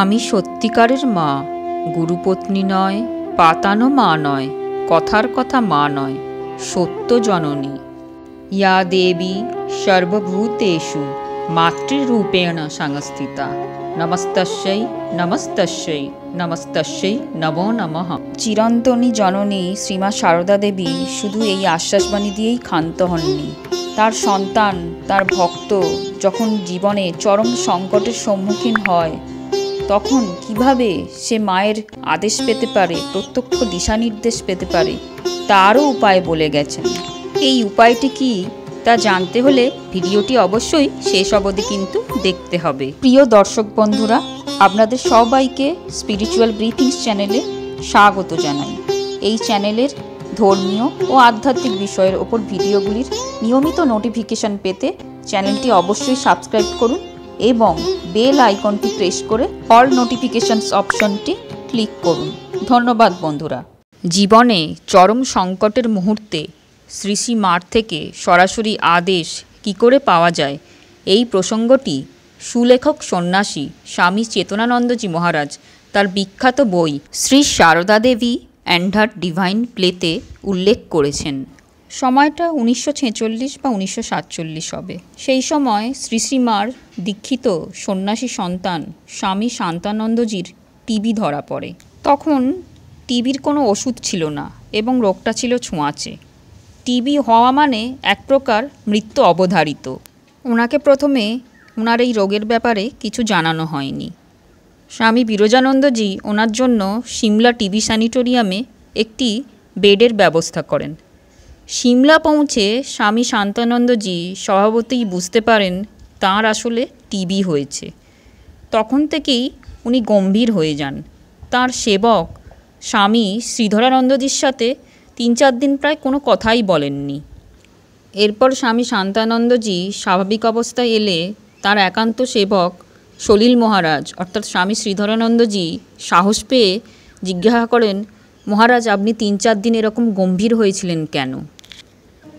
আমি সত্যিকারের মা গুরুপত্নী নয় পাতানো মা নয় কথার কথা মা নয় সত্য জননী ইয়া দেবী সর্বভূতেষু মাতৃরূপেণ সংস্থিতা নমস্তস্যই নমস্তস্যই নমস্তস্যই নমো নমঃ চিরন্তনী জননী শ্রীমা সারদা দেবী শুধু এই আশ্বাসবাণী দিয়েই ক্ষান্ত হননি তার সন্তান তার ভক্ত যখন জীবনে চরম সংকটের সম্মুখীন হয় তখন কিভাবে সে মায়ের আদেশ পেতে পারে প্রত্যক্ষ দিশানির্দেশ পেতে পারে তারও উপায় বলে গেছেন এই উপায়টি কি তা জানতে হলে ভিডিওটি অবশ্যই শেষ অবধি কিন্তু দেখতে হবে প্রিয় দর্শক বন্ধুরা আপনাদের সবাইকে স্পিরিচুয়াল ব্রিফিংস চ্যানেলে স্বাগত জানাই এই চ্যানেলের ধর্মীয় ও আধ্যাত্মিক বিষয়ের ওপর ভিডিওগুলির নিয়মিত নোটিফিকেশন পেতে চ্যানেলটি অবশ্যই সাবস্ক্রাইব করুন এবং বেল আইকনটি প্রেস করে অল নোটিফিকেশনস অপশনটি ক্লিক করুন ধন্যবাদ বন্ধুরা জীবনে চরম সংকটের মুহূর্তে শ্রী মার থেকে সরাসরি আদেশ কি করে পাওয়া যায় এই প্রসঙ্গটি সুলেখক সন্ন্যাসী স্বামী চেতনানন্দজি মহারাজ তার বিখ্যাত বই Shri Sarada Devi and her divine প্লেতে উল্লেখ করেছেন সময়টা উনিশশো ছেচল্লিশ বা উনিশশো সাতচল্লিশ হবে সেই সময় শ্রীমার দীক্ষিত সন্ন্যাসী সন্তান স্বামী শান্তানন্দজির টিবি ধরা পড়ে তখন টিবির কোনো ওষুধ ছিল না এবং রোগটা ছিল ছোঁয়াচে টিবি হওয়া মানে এক প্রকার মৃত্যু অবধারিত ওনাকে প্রথমে ওনার এই রোগের ব্যাপারে কিছু জানানো হয়নি স্বামী বিরজানন্দজি ওনার জন্য সিমলা টিবি স্যানিটোরিয়ামে একটি বেডের ব্যবস্থা করেন সিমলা পৌঁছে স্বামী শান্তানন্দজি স্বভাবতেই বুঝতে পারেন তাঁর আসলে টিবি হয়েছে তখন থেকেই উনি গম্ভীর হয়ে যান তার সেবক স্বামী শ্রীধরানন্দজির সাথে তিন চার দিন প্রায় কোনো কথাই বলেননি এরপর স্বামী শান্তানন্দজি স্বাভাবিক অবস্থায় এলে তার একান্ত সেবক সলিল মহারাজ অর্থাৎ স্বামী শ্রীধরানন্দজি সাহস পেয়ে জিজ্ঞাসা করেন মহারাজ আপনি তিন চার দিন এরকম গম্ভীর হয়েছিলেন কেন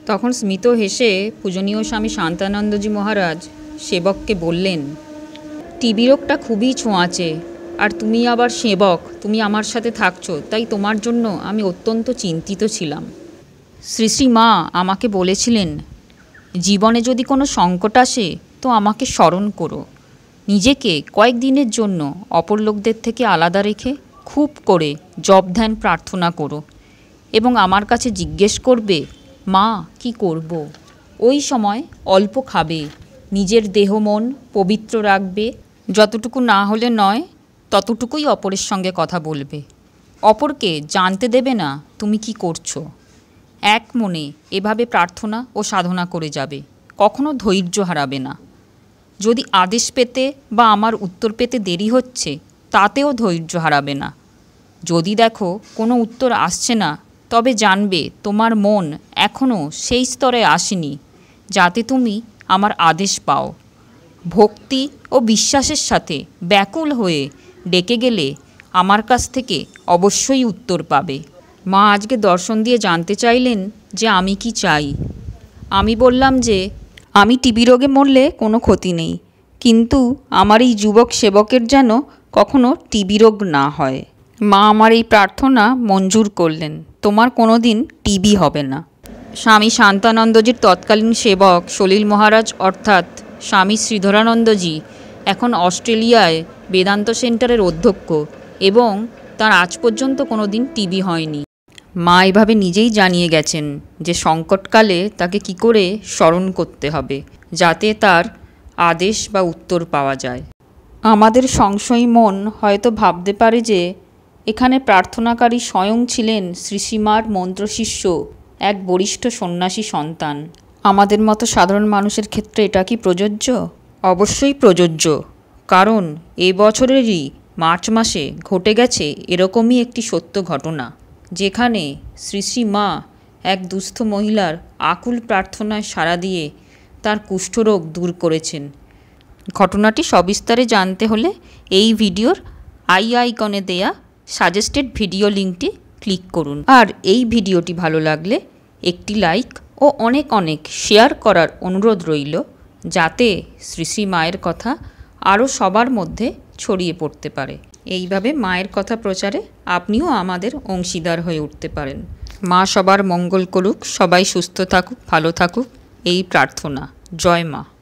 তখন স্মিত হেসে পূজনীয় স্বামী শান্তানন্দজি মহারাজ সেবককে বললেন টিবি রোগটা খুবই ছোঁয়াচে আর তুমি আবার সেবক তুমি আমার সাথে থাকছো তাই তোমার জন্য আমি অত্যন্ত চিন্তিত ছিলাম শ্রী শ্রী মা আমাকে বলেছিলেন জীবনে যদি কোনো সংকট আসে তো আমাকে স্মরণ করো নিজেকে কয়েকদিনের জন্য অপর লোকদের থেকে আলাদা রেখে খুব করে জব ধ্যান প্রার্থনা করো এবং আমার কাছে জিজ্ঞেস করবে মা কি করব। ওই সময় অল্প খাবে নিজের দেহ মন পবিত্র রাখবে যতটুকু না হলে নয় ততটুকুই অপরের সঙ্গে কথা বলবে অপরকে জানতে দেবে না তুমি কি করছো এক মনে এভাবে প্রার্থনা ও সাধনা করে যাবে কখনো ধৈর্য হারাবে না যদি আদেশ পেতে বা আমার উত্তর পেতে দেরি হচ্ছে তাতেও ধৈর্য হারাবে না যদি দেখো কোনো উত্তর আসছে না তবে জানবে তোমার মন এখনও সেই স্তরে আসেনি যাতে তুমি আমার আদেশ পাও ভক্তি ও বিশ্বাসের সাথে ব্যাকুল হয়ে ডেকে গেলে আমার কাছ থেকে অবশ্যই উত্তর পাবে মা আজকে দর্শন দিয়ে জানতে চাইলেন যে আমি কি চাই আমি বললাম যে আমি টিবি রোগে মরলে কোনো ক্ষতি নেই কিন্তু আমার এই যুবক সেবকের যেন কখনো টিবি রোগ না হয় মা আমার এই প্রার্থনা মঞ্জুর করলেন তোমার কোনো দিন টিবি হবে না স্বামী শান্তানন্দজির তৎকালীন সেবক সলিল মহারাজ অর্থাৎ স্বামী শ্রীধরানন্দজি এখন অস্ট্রেলিয়ায় বেদান্ত সেন্টারের অধ্যক্ষ এবং তার আজ পর্যন্ত কোনো দিন টিবি হয়নি মা এভাবে নিজেই জানিয়ে গেছেন যে সংকটকালে তাকে কি করে স্মরণ করতে হবে যাতে তার আদেশ বা উত্তর পাওয়া যায় আমাদের সংশয়ী মন হয়তো ভাবতে পারে যে এখানে প্রার্থনাকারী স্বয়ং ছিলেন শ্রীসীমার মন্ত্রশিষ্য এক বরিষ্ঠ সন্ন্যাসী সন্তান আমাদের মতো সাধারণ মানুষের ক্ষেত্রে এটা কি প্রযোজ্য অবশ্যই প্রযোজ্য কারণ এ বছরেরই মার্চ মাসে ঘটে গেছে এরকমই একটি সত্য ঘটনা যেখানে শ্রী শ্রী মা এক দুস্থ মহিলার আকুল প্রার্থনায় সাড়া দিয়ে তার কুষ্ঠরোগ দূর করেছেন ঘটনাটি সবিস্তারে জানতে হলে এই ভিডিওর আই আইকনে দেয়া সাজেস্টেড ভিডিও লিঙ্কটি ক্লিক করুন আর এই ভিডিওটি ভালো লাগলে একটি লাইক ও অনেক অনেক শেয়ার করার অনুরোধ রইল যাতে শ্রী শ্রী মায়ের কথা আরও সবার মধ্যে ছড়িয়ে পড়তে পারে এইভাবে মায়ের কথা প্রচারে আপনিও আমাদের অংশীদার হয়ে উঠতে পারেন মা সবার মঙ্গল করুক সবাই সুস্থ থাকুক ভালো থাকুক এই প্রার্থনা জয় মা